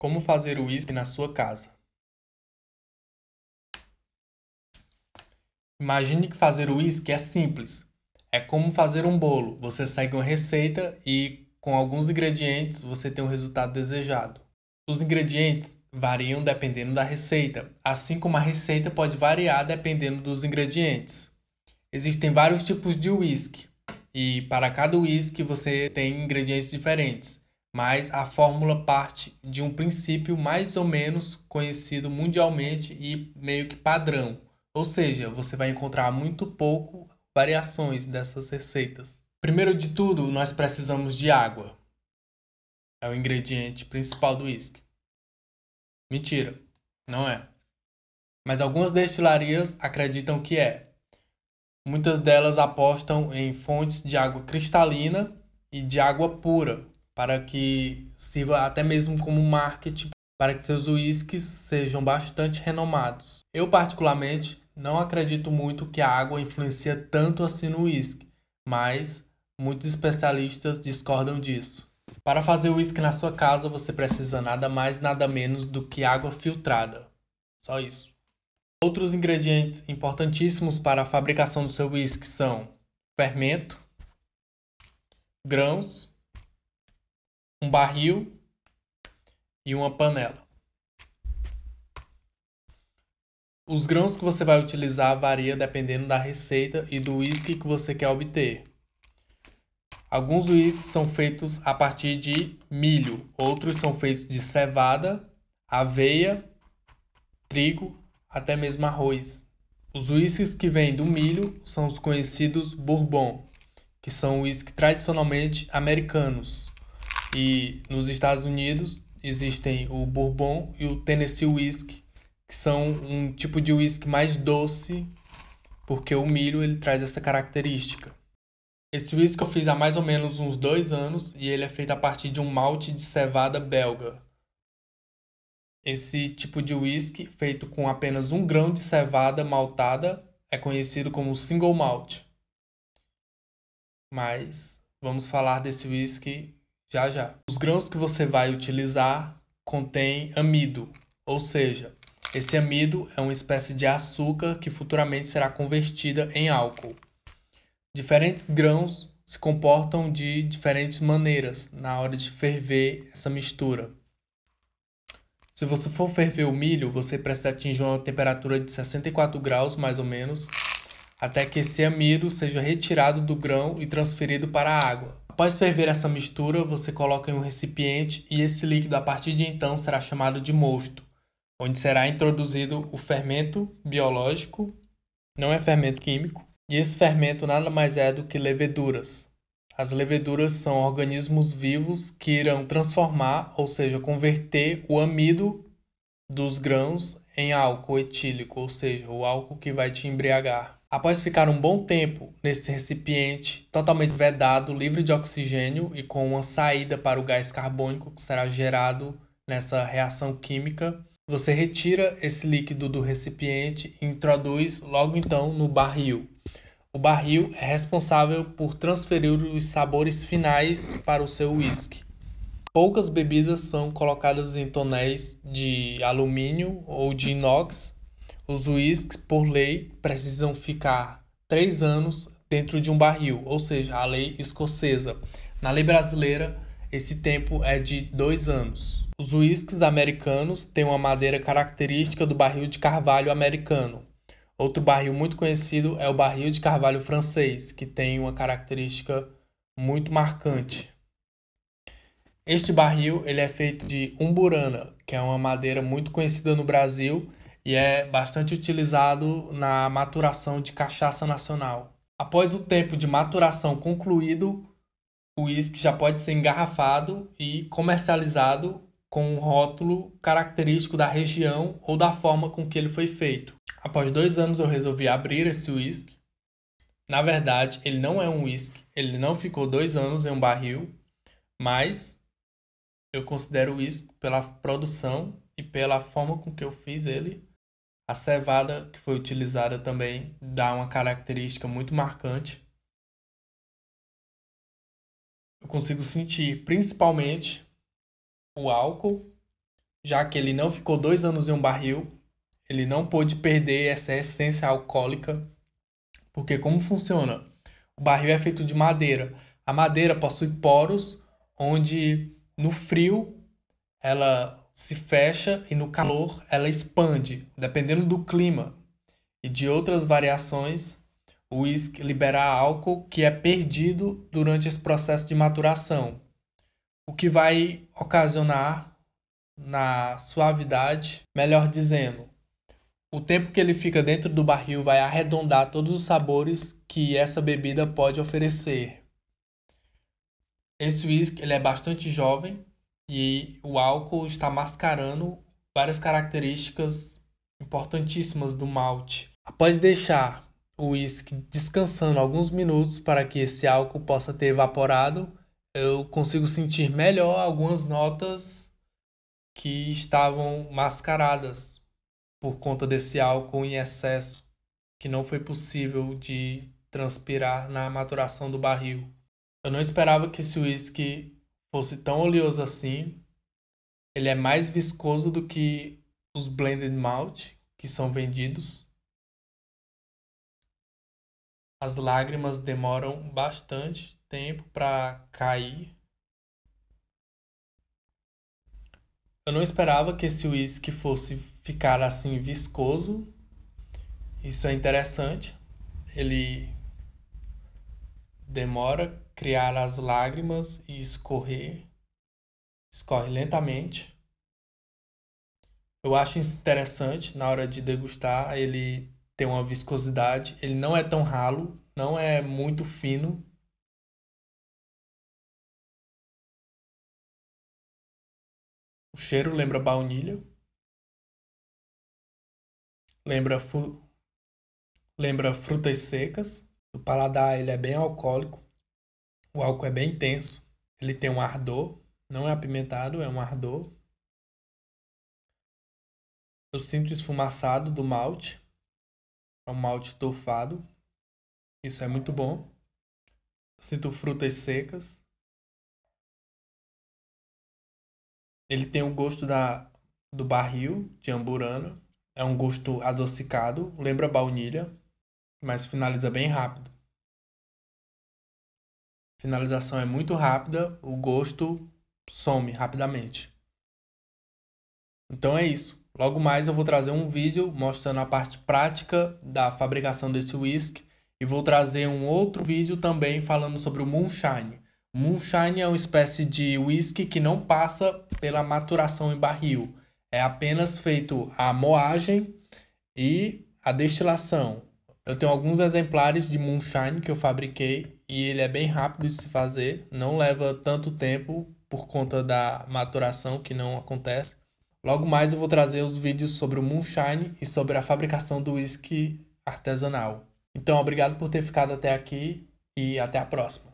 Como fazer o uísque na sua casa? Imagine que fazer o uísque é simples. É como fazer um bolo. Você segue uma receita e, com alguns ingredientes, você tem o resultado desejado. Os ingredientes variam dependendo da receita, assim como a receita pode variar dependendo dos ingredientes. Existem vários tipos de uísque e para cada uísque você tem ingredientes diferentes mas a fórmula parte de um princípio mais ou menos conhecido mundialmente e meio que padrão. Ou seja, você vai encontrar muito pouco variações dessas receitas. Primeiro de tudo, nós precisamos de água. É o ingrediente principal do uísque. Mentira, não é. Mas algumas destilarias acreditam que é. Muitas delas apostam em fontes de água cristalina e de água pura, para que sirva até mesmo como marketing para que seus uísques sejam bastante renomados. Eu particularmente não acredito muito que a água influencia tanto assim no uísque, mas muitos especialistas discordam disso. Para fazer uísque na sua casa, você precisa nada mais nada menos do que água filtrada. Só isso. Outros ingredientes importantíssimos para a fabricação do seu uísque são fermento, grãos, um barril e uma panela. Os grãos que você vai utilizar varia dependendo da receita e do uísque que você quer obter. Alguns uísques são feitos a partir de milho, outros são feitos de cevada, aveia, trigo, até mesmo arroz. Os uísques que vêm do milho são os conhecidos bourbon, que são uísques tradicionalmente americanos. E nos Estados Unidos existem o Bourbon e o Tennessee Whiskey, que são um tipo de whisky mais doce, porque o milho ele traz essa característica. Esse whisky eu fiz há mais ou menos uns dois anos e ele é feito a partir de um malte de cevada belga. Esse tipo de whisky, feito com apenas um grão de cevada maltada, é conhecido como single malt. Mas vamos falar desse whisky já já. Os grãos que você vai utilizar contêm amido, ou seja, esse amido é uma espécie de açúcar que futuramente será convertida em álcool. Diferentes grãos se comportam de diferentes maneiras na hora de ferver essa mistura. Se você for ferver o milho, você precisa atingir uma temperatura de 64 graus, mais ou menos, até que esse amido seja retirado do grão e transferido para a água. Após ferver essa mistura, você coloca em um recipiente e esse líquido a partir de então será chamado de mosto, onde será introduzido o fermento biológico, não é fermento químico, e esse fermento nada mais é do que leveduras. As leveduras são organismos vivos que irão transformar, ou seja, converter o amido dos grãos em álcool etílico, ou seja, o álcool que vai te embriagar. Após ficar um bom tempo nesse recipiente totalmente vedado, livre de oxigênio e com uma saída para o gás carbônico que será gerado nessa reação química, você retira esse líquido do recipiente e introduz logo então no barril. O barril é responsável por transferir os sabores finais para o seu whisky. Poucas bebidas são colocadas em tonéis de alumínio ou de inox os uísques, por lei, precisam ficar três anos dentro de um barril, ou seja, a lei escocesa. Na lei brasileira, esse tempo é de dois anos. Os uísques americanos têm uma madeira característica do barril de carvalho americano. Outro barril muito conhecido é o barril de carvalho francês, que tem uma característica muito marcante. Este barril ele é feito de umburana, que é uma madeira muito conhecida no Brasil e é bastante utilizado na maturação de cachaça nacional. Após o tempo de maturação concluído, o uísque já pode ser engarrafado e comercializado com um rótulo característico da região ou da forma com que ele foi feito. Após dois anos eu resolvi abrir esse uísque. Na verdade, ele não é um uísque, ele não ficou dois anos em um barril, mas eu considero o uísque pela produção e pela forma com que eu fiz ele a cevada que foi utilizada também dá uma característica muito marcante. Eu consigo sentir principalmente o álcool, já que ele não ficou dois anos em um barril, ele não pôde perder essa essência alcoólica, porque como funciona? O barril é feito de madeira. A madeira possui poros onde no frio ela se fecha e no calor ela expande. Dependendo do clima e de outras variações, o uísque libera álcool que é perdido durante esse processo de maturação, o que vai ocasionar na suavidade, melhor dizendo, o tempo que ele fica dentro do barril vai arredondar todos os sabores que essa bebida pode oferecer. Esse uísque ele é bastante jovem, e o álcool está mascarando várias características importantíssimas do malte. Após deixar o uísque descansando alguns minutos para que esse álcool possa ter evaporado, eu consigo sentir melhor algumas notas que estavam mascaradas por conta desse álcool em excesso, que não foi possível de transpirar na maturação do barril. Eu não esperava que esse uísque fosse tão oleoso assim, ele é mais viscoso do que os blended malt que são vendidos. As lágrimas demoram bastante tempo para cair. Eu não esperava que esse uísque fosse ficar assim viscoso. Isso é interessante. Ele demora criar as lágrimas e escorrer. Escorre lentamente. Eu acho interessante na hora de degustar, ele tem uma viscosidade, ele não é tão ralo, não é muito fino. O cheiro lembra baunilha. Lembra fu lembra frutas secas. O paladar ele é bem alcoólico. O álcool é bem intenso. Ele tem um ardor. Não é apimentado, é um ardor. Eu sinto esfumaçado do malte. É um malte torfado. Isso é muito bom. Eu sinto frutas secas. Ele tem o gosto da, do barril de amburana. É um gosto adocicado, lembra baunilha, mas finaliza bem rápido finalização é muito rápida, o gosto some rapidamente. Então é isso. Logo mais eu vou trazer um vídeo mostrando a parte prática da fabricação desse whisky e vou trazer um outro vídeo também falando sobre o moonshine. Moonshine é uma espécie de whisky que não passa pela maturação em barril. É apenas feito a moagem e a destilação. Eu tenho alguns exemplares de moonshine que eu fabriquei e ele é bem rápido de se fazer, não leva tanto tempo por conta da maturação que não acontece. Logo mais eu vou trazer os vídeos sobre o moonshine e sobre a fabricação do whisky artesanal. Então, obrigado por ter ficado até aqui e até a próxima.